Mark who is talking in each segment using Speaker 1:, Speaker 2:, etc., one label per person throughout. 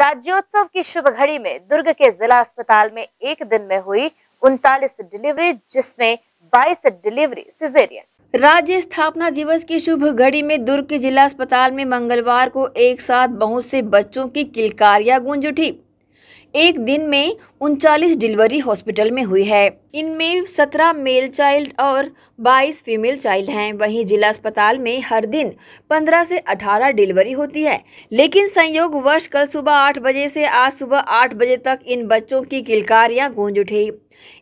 Speaker 1: राज्योत्सव की शुभ घड़ी में दुर्ग के जिला अस्पताल में एक दिन में हुई उनतालीस डिलीवरी जिसमें 22 डिलीवरी सिजेरियन राज्य स्थापना दिवस
Speaker 2: की शुभ घड़ी में दुर्ग के जिला अस्पताल में मंगलवार को एक साथ बहुत से बच्चों की किलकारियां गूंज उठी एक दिन में उनचालीस डिलीवरी हॉस्पिटल में हुई है इनमें 17 मेल चाइल्ड और 22 फीमेल चाइल्ड हैं वहीं जिला अस्पताल में हर दिन 15 से 18 डिलीवरी होती है लेकिन संयोग वर्ष कल सुबह 8 बजे से आज सुबह 8 बजे तक इन बच्चों की किलकारियां गूंज उठी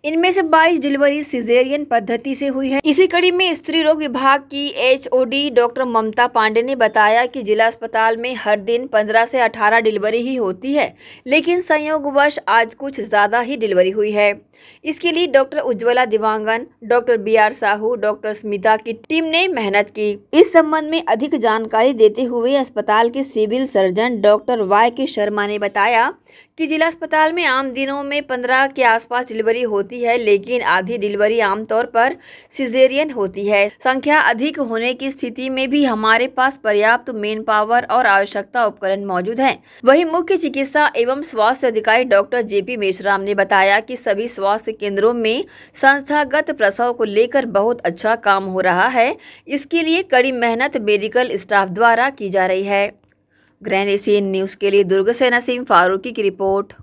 Speaker 2: इनमें से 22 डिलीवरी सिजेरियन पद्धति से हुई है इसी कड़ी में स्त्री रोग विभाग की एचओडी डॉक्टर ममता पांडे ने बताया कि जिला अस्पताल में हर दिन 15 से 18 डिलीवरी ही होती है लेकिन संयोग वर्ष आज कुछ ज़्यादा ही डिलीवरी हुई है इसके लिए doctor Ujjwala Dewangan doctor B R Sahu doctor Smita की टीम ने मेहनत की इस संबंध में अधिक जानकारी देते हुए अस्पताल के सिविल सर्जन डॉक्टर वाई के शर्मा ने बताया कि जिला अस्पताल में आम दिनों में पंद्रह के आसपास डिलीवरी होती है लेकिन आधी डिलीवरी आमतौर पर सिजेरियन होती है संख्या अधिक होने की स्थिति में भी हमारे पास पर्याप्त मेन पावर और आवश्यकता उपकरण मौजूद है वही मुख्य चिकित्सा एवं स्वास्थ्य अधिकारी डॉक्टर जे पी मेश्राम ने बताया की सभी स्वास्थ्य स्वास्थ्य केंद्रों में संस्थागत प्रसव को लेकर बहुत अच्छा काम हो रहा है इसके लिए कड़ी मेहनत मेडिकल स्टाफ द्वारा की जा रही है ग्रैंड एशियन न्यूज़ के लिए दुर्ग से नसीम फारूकी की रिपोर्ट